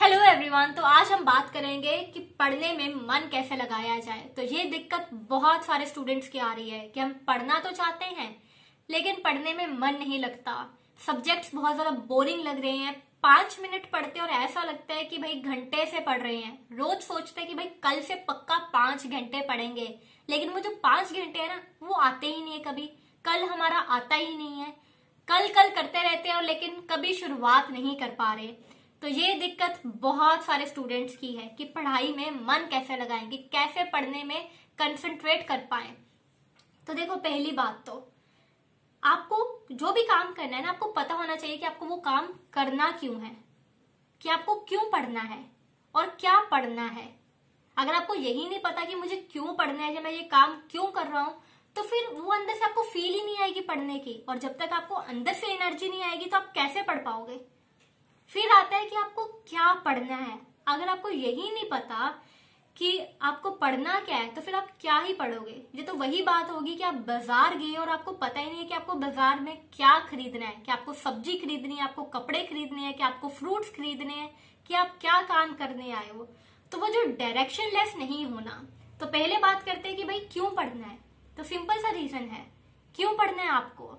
hello everyone तो आज हम बात करेंगे कि पढ़ने में मन कैसे लगाया जाए तो ये दिक्कत बहुत सारे स्टूडेंट्स की आ रही है कि हम पढ़ना तो चाहते हैं लेकिन पढ़ने में मन नहीं लगता सब्जेक्ट्स बहुत ज्यादा बोरिंग लग रहे हैं पांच मिनट पढ़ते और ऐसा लगता है कि भाई घंटे से पढ़ रहे हैं रोज सोचते हैं कि भाई कल से पक्का पांच घंटे पढ़ेंगे लेकिन वो जो पांच घंटे है ना वो आते ही नहीं है कभी कल हमारा आता ही नहीं है कल कल करते रहते हैं और लेकिन कभी शुरुआत नहीं कर पा रहे तो ये दिक्कत बहुत सारे स्टूडेंट्स की है कि पढ़ाई में मन कैसे लगाएंगे कैसे पढ़ने में कंसंट्रेट कर पाए तो देखो पहली बात तो आपको जो भी काम करना है ना आपको पता होना चाहिए कि आपको वो काम करना क्यों है कि आपको क्यों पढ़ना है और क्या पढ़ना है अगर आपको यही नहीं पता कि मुझे क्यों पढ़ना है या मैं ये काम क्यों कर रहा हूं तो फिर वो अंदर से आपको फील ही नहीं आएगी पढ़ने की और जब तक आपको अंदर से एनर्जी नहीं आएगी तो आप कैसे पढ़ पाओगे फिर आता है कि आपको क्या पढ़ना है अगर आपको यही नहीं पता कि आपको पढ़ना क्या है तो फिर आप क्या ही पढ़ोगे ये तो वही बात होगी कि आप बाजार गए और आपको पता ही नहीं है कि आपको बाजार में क्या खरीदना है कि आपको सब्जी खरीदनी है आपको कपड़े खरीदने हैं कि आपको फ्रूट्स खरीदने हैं कि आप क्या काम करने आए हो तो वो जो डायरेक्शन लेस नहीं होना तो पहले बात करते हैं कि भाई क्यों पढ़ना है तो सिंपल सा रीजन है क्यों पढ़ना है आपको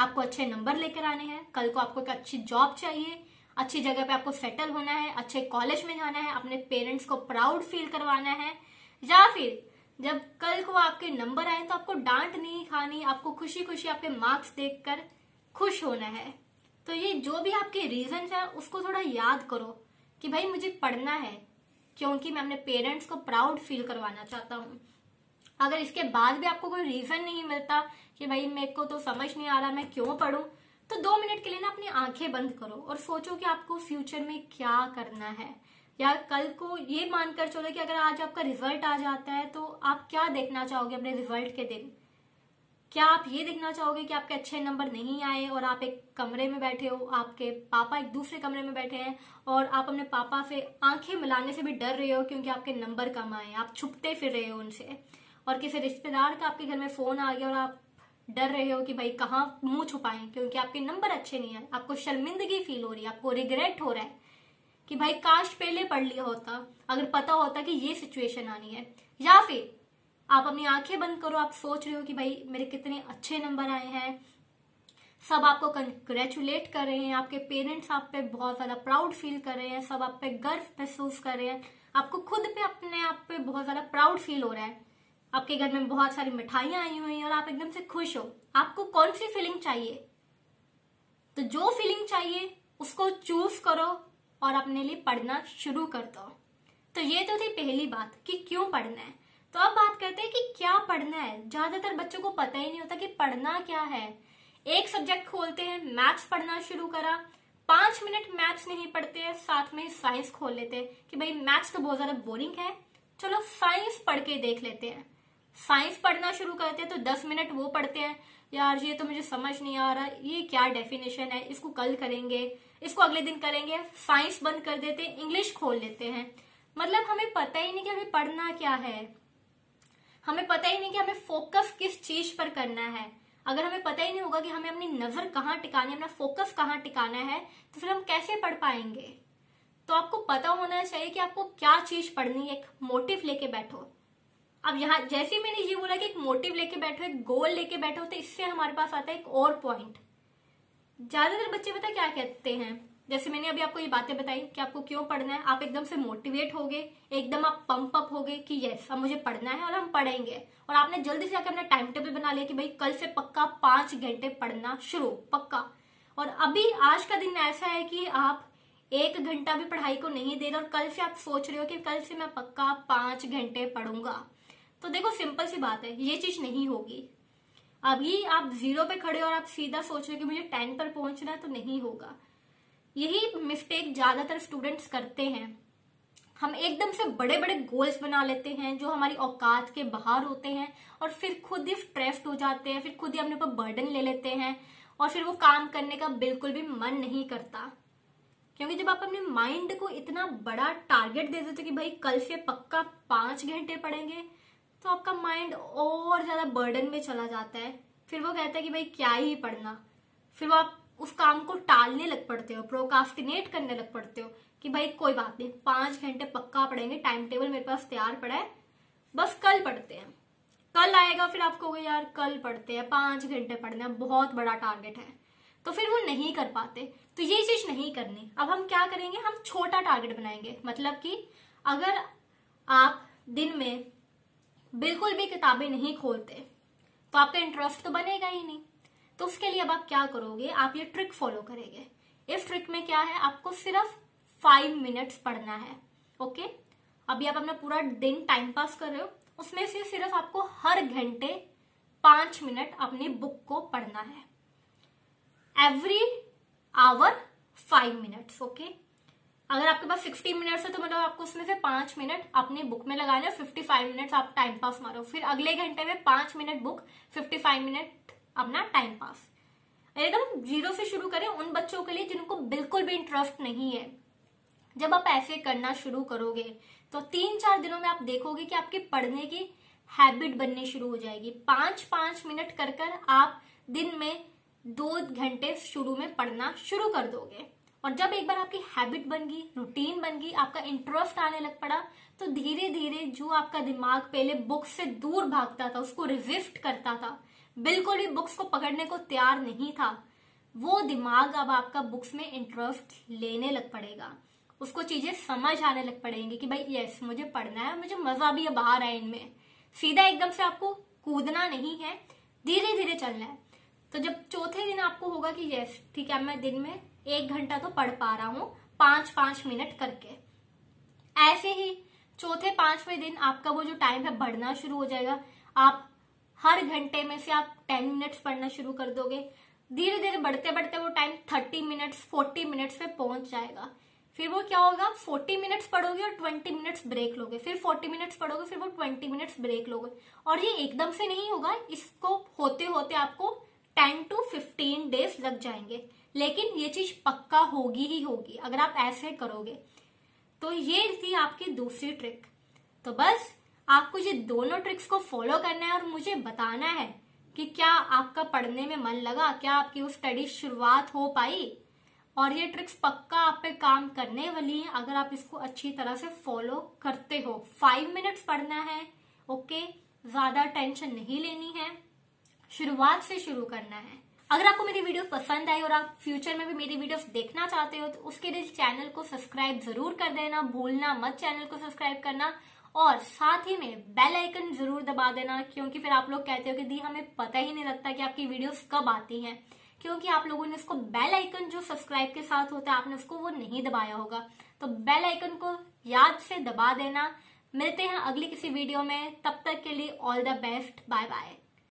आपको अच्छे नंबर लेकर आने हैं कल को आपको एक अच्छी जॉब चाहिए अच्छी जगह पे आपको सेटल होना है अच्छे कॉलेज में जाना है अपने पेरेंट्स को प्राउड फील करवाना है या फिर जब कल को आपके नंबर आए तो आपको डांट नहीं खानी आपको खुशी खुशी आपके मार्क्स देखकर खुश होना है तो ये जो भी आपके रीजन है उसको थोड़ा याद करो कि भाई मुझे पढ़ना है क्योंकि मैं अपने पेरेंट्स को प्राउड फील करवाना चाहता हूँ अगर इसके बाद भी आपको कोई रीजन नहीं मिलता कि भाई मेरे को तो समझ नहीं आ रहा मैं क्यों पढ़ूं तो दो मिनट के लिए ना अपनी आंखें बंद करो और सोचो कि आपको फ्यूचर में क्या करना है या कल को ये मानकर चलो कि अगर आज आपका रिजल्ट आ जाता है तो आप क्या देखना चाहोगे अपने रिजल्ट के दिन क्या आप ये देखना चाहोगे कि आपके अच्छे नंबर नहीं आए और आप एक कमरे में बैठे हो आपके पापा एक दूसरे कमरे में बैठे हैं और आप अपने पापा से आंखें मिलाने से भी डर रहे हो क्योंकि आपके नंबर कम आए आप छुपते फिर रहे हो उनसे और किसी रिश्तेदार का आपके घर में फोन आ गया और आप डर रहे हो कि भाई कहाँ मुंह छुपाएं क्योंकि आपके नंबर अच्छे नहीं है आपको शर्मिंदगी फील हो रही है आपको रिग्रेट हो रहा है कि भाई काश पहले पढ़ लिया होता अगर पता होता कि ये सिचुएशन आनी है या फिर आप अपनी आंखें बंद करो आप सोच रहे हो कि भाई मेरे कितने अच्छे नंबर आए हैं सब आपको कंग्रेचुलेट कर रहे हैं आपके पेरेंट्स आप पे बहुत ज्यादा प्राउड फील कर रहे हैं सब आप पे गर्व महसूस कर रहे हैं आपको खुद पे अपने आप पे बहुत ज्यादा प्राउड फील हो रहा है आपके घर में बहुत सारी मिठाइयां आई हुई हैं और आप एकदम से खुश हो आपको कौन सी फीलिंग चाहिए तो जो फीलिंग चाहिए उसको चूज करो और अपने लिए पढ़ना शुरू कर दो तो ये तो थी पहली बात कि क्यों पढ़ना है तो अब बात करते हैं कि क्या पढ़ना है ज्यादातर बच्चों को पता ही नहीं होता कि पढ़ना क्या है एक सब्जेक्ट खोलते हैं मैथ्स पढ़ना शुरू करा पांच मिनट मैथ्स नहीं पढ़ते हैं साथ में साइंस खोल लेते हैं कि भाई मैथ्स तो बहुत ज्यादा बोरिंग है चलो साइंस पढ़ के देख लेते हैं साइंस पढ़ना शुरू करते हैं तो दस मिनट वो पढ़ते हैं यार ये तो मुझे समझ नहीं आ रहा ये क्या डेफिनेशन है इसको कल करेंगे इसको अगले दिन करेंगे साइंस बंद कर देते हैं इंग्लिश खोल लेते हैं मतलब हमें पता ही नहीं कि हमें पढ़ना क्या है हमें पता ही नहीं कि हमें फोकस किस चीज पर करना है अगर हमें पता ही नहीं होगा कि हमें अपनी नजर कहाँ टिकानी है अपना फोकस कहाँ टिकाना है तो फिर हम कैसे पढ़ पाएंगे तो आपको पता होना चाहिए कि आपको क्या चीज पढ़नी है एक मोटिव लेके बैठो अब यहाँ जैसे मैंने ये बोला कि एक मोटिव लेके बैठो एक गोल लेके बैठो तो इससे हमारे पास आता है एक और पॉइंट ज्यादातर बच्चे पता क्या कहते हैं जैसे मैंने अभी आपको ये बातें बताई कि आपको क्यों पढ़ना है आप एकदम से मोटिवेट हो गए एकदम आप पंप अप हो गए कि यस अब मुझे पढ़ना है और हम पढ़ेंगे और आपने जल्दी से आकर अपना टाइम टेबल बना लिया कि भाई कल से पक्का पांच घंटे पढ़ना शुरू पक्का और अभी आज का दिन ऐसा है कि आप एक घंटा भी पढ़ाई को नहीं दे रहे और कल से आप सोच रहे हो कि कल से मैं पक्का पांच घंटे पढ़ूंगा तो देखो सिंपल सी बात है ये चीज नहीं होगी अभी आप जीरो पे खड़े और आप सीधा सोच रहे कि मुझे टेन पर पहुंचना है तो नहीं होगा यही मिस्टेक ज्यादातर स्टूडेंट्स करते हैं हम एकदम से बड़े बड़े गोल्स बना लेते हैं जो हमारी औकात के बाहर होते हैं और फिर खुद ही स्ट्रेस्ड हो जाते हैं फिर खुद ही अपने ऊपर बर्डन ले लेते हैं और फिर वो काम करने का बिल्कुल भी मन नहीं करता क्योंकि जब आप अपने माइंड को इतना बड़ा टारगेट दे देते कि भाई कल से पक्का पांच घंटे पढ़ेंगे तो आपका माइंड और ज्यादा बर्डन में चला जाता है फिर वो कहता है कि भाई क्या ही पढ़ना फिर वो आप उस काम को टालने लग पड़ते हो प्रोकास्टिनेट करने लग पड़ते हो कि भाई कोई बात नहीं पांच घंटे पक्का पढ़ेंगे टाइम टेबल मेरे पास तैयार पड़ा है बस कल पढ़ते हैं कल आएगा फिर आपको कहोगे यार कल पढ़ते हैं पांच घंटे पढ़ना बहुत बड़ा टारगेट है तो फिर वो नहीं कर पाते तो ये चीज नहीं करनी अब हम क्या करेंगे हम छोटा टारगेट बनाएंगे मतलब कि अगर आप दिन में बिल्कुल भी किताबें नहीं खोलते तो आपका इंटरेस्ट तो बनेगा ही नहीं तो उसके लिए अब आप क्या करोगे आप ये ट्रिक फॉलो करेंगे इस ट्रिक में क्या है आपको सिर्फ फाइव मिनट्स पढ़ना है ओके अभी आप अपना पूरा दिन टाइम पास कर रहे हो उसमें से सिर्फ आपको हर घंटे पांच मिनट अपनी बुक को पढ़ना है every hour five minutes okay अगर आपके पास सिक्सटी मिनट्स है तो मतलब आपको उसमें से पांच मिनट अपने बुक में लगाने फिफ्टी फाइव मिनट्स आप टाइम पास मारो फिर अगले घंटे में पांच मिनट बुक 55 फाइव मिनट अपना टाइम पास एकदम जीरो से शुरू करें उन बच्चों के लिए जिनको बिल्कुल भी इंटरेस्ट नहीं है जब आप ऐसे करना शुरू करोगे तो तीन चार दिनों में आप देखोगे कि आपके पढ़ने की हैबिट बननी शुरू हो जाएगी पांच पांच मिनट कर कर आप दिन में दो घंटे शुरू में पढ़ना शुरू कर दोगे और जब एक बार आपकी हैबिट बन गई रूटीन बन गई आपका इंटरेस्ट आने लग पड़ा तो धीरे धीरे जो आपका दिमाग पहले बुक्स से दूर भागता था उसको रिजिस्ट करता था बिल्कुल भी बुक्स को पकड़ने को तैयार नहीं था वो दिमाग अब आपका बुक्स में इंटरेस्ट लेने लग पड़ेगा उसको चीजें समझ आने लग पड़ेंगी कि भाई यस मुझे पढ़ना है मुझे मजा भी है बाहर आए इनमें सीधा एकदम से आपको कूदना नहीं है धीरे धीरे चलना है तो जब चौथे दिन आपको होगा कि यस ठीक है मैं दिन में एक घंटा तो पढ़ पा रहा हूं पांच पांच मिनट करके ऐसे ही चौथे पांचवें दिन आपका वो जो टाइम है बढ़ना शुरू हो जाएगा आप हर घंटे में से आप टेन मिनट्स पढ़ना शुरू कर दोगे धीरे धीरे बढ़ते बढ़ते वो time thirty minutes forty minutes पे पहुंच जाएगा फिर वो क्या होगा फोर्टी मिनट्स पढ़ोगे और ट्वेंटी मिनट्स ब्रेक लोगे फिर फोर्टी मिनट्स पढ़ोगे फिर वो ट्वेंटी मिनट्स ब्रेक लोगे और ये एकदम से नहीं होगा इसको होते होते आपको टेन टू फिफ्टीन डेज लग जाएंगे लेकिन ये चीज पक्का होगी ही होगी अगर आप ऐसे करोगे तो ये थी आपकी दूसरी ट्रिक तो बस आपको ये दोनों ट्रिक्स को फॉलो करना है और मुझे बताना है कि क्या आपका पढ़ने में मन लगा क्या आपकी वो स्टडी शुरुआत हो पाई और ये ट्रिक्स पक्का आप पे काम करने वाली हैं अगर आप इसको अच्छी तरह से फॉलो करते हो फाइव मिनट्स पढ़ना है ओके ज्यादा टेंशन नहीं लेनी है शुरुआत से शुरू करना है अगर आपको मेरी वीडियो पसंद आई और आप फ्यूचर में भी मेरी वीडियो देखना चाहते हो तो उसके लिए चैनल को सब्सक्राइब जरूर कर देना भूलना मत चैनल को सब्सक्राइब करना और साथ ही में बेल आइकन जरूर दबा देना क्योंकि फिर आप लोग कहते हो कि दी हमें पता ही नहीं लगता कि आपकी वीडियोस कब आती हैं क्योंकि आप लोगों ने उसको बेल आइकन जो सब्सक्राइब के साथ होता है आपने उसको वो नहीं दबाया होगा तो बेल आइकन को याद से दबा देना मिलते हैं अगली किसी वीडियो में तब तक के लिए all the best bye bye